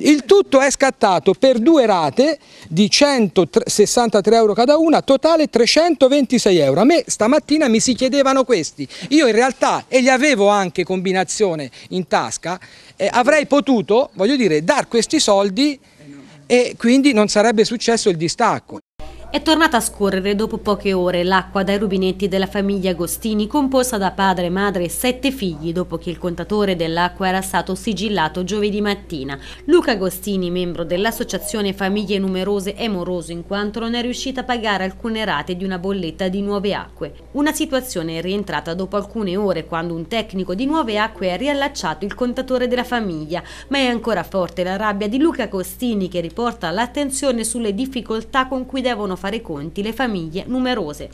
Il tutto è scattato per due rate di 163 euro cada una, totale 326 euro. A me stamattina mi si chiedevano questi. Io in realtà, e li avevo anche combinazione in tasca, eh, avrei potuto, voglio dire, dar questi soldi e quindi non sarebbe successo il distacco. È tornata a scorrere dopo poche ore l'acqua dai rubinetti della famiglia Agostini, composta da padre, madre e sette figli, dopo che il contatore dell'acqua era stato sigillato giovedì mattina. Luca Agostini, membro dell'associazione Famiglie Numerose, è moroso in quanto non è riuscito a pagare alcune rate di una bolletta di Nuove Acque. Una situazione è rientrata dopo alcune ore quando un tecnico di Nuove Acque ha riallacciato il contatore della famiglia, ma è ancora forte la rabbia di Luca Agostini che riporta l'attenzione sulle difficoltà con cui devono fare i conti le famiglie numerose.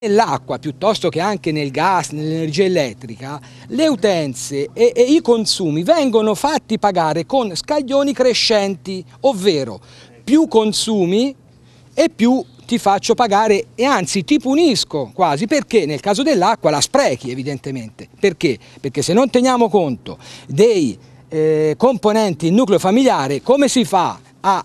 Nell'acqua piuttosto che anche nel gas, nell'energia elettrica, le utenze e, e, i consumi vengono fatti pagare con scaglioni crescenti, ovvero più consumi e più ti faccio pagare e anzi ti punisco quasi perché nel caso dell'acqua la sprechi evidentemente. Perché? Perché se non teniamo conto dei eh, componenti nucleo familiare come si fa a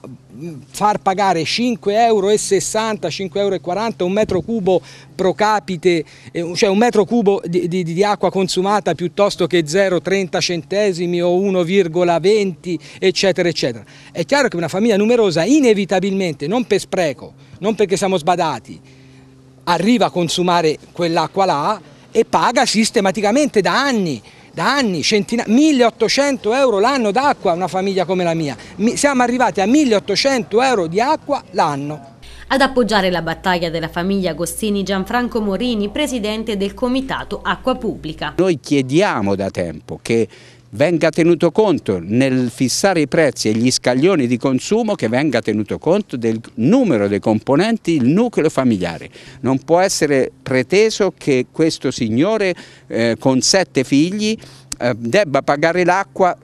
far pagare 5,60 euro, 5,40 euro un metro cubo pro capite, eh, cioè un metro cubo di, di, di acqua consumata piuttosto che 0,30 centesimi o 1,20 eccetera eccetera. È chiaro che una famiglia numerosa inevitabilmente, non per spreco, non perché siamo sbadati, arriva a consumare quell'acqua là e paga sistematicamente da anni da anni, centina, 1800 euro l'anno d'acqua a una famiglia come la mia. Siamo arrivati a 1800 euro di acqua l'anno. Ad appoggiare la battaglia della famiglia Agostini Gianfranco Morini, presidente del comitato Acqua Pubblica. Noi chiediamo da tempo che venga tenuto conto nel fissare i prezzi e gli scaglioni di consumo che venga tenuto conto del numero dei componenti, il nucleo familiare. Non può essere preteso che questo signore eh, con sette figli eh, debba pagare l'acqua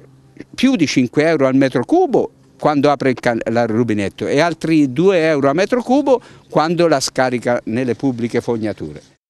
più di 5 euro al metro cubo quando apre il, il rubinetto e altri 2 euro al metro cubo quando la scarica nelle pubbliche fognature.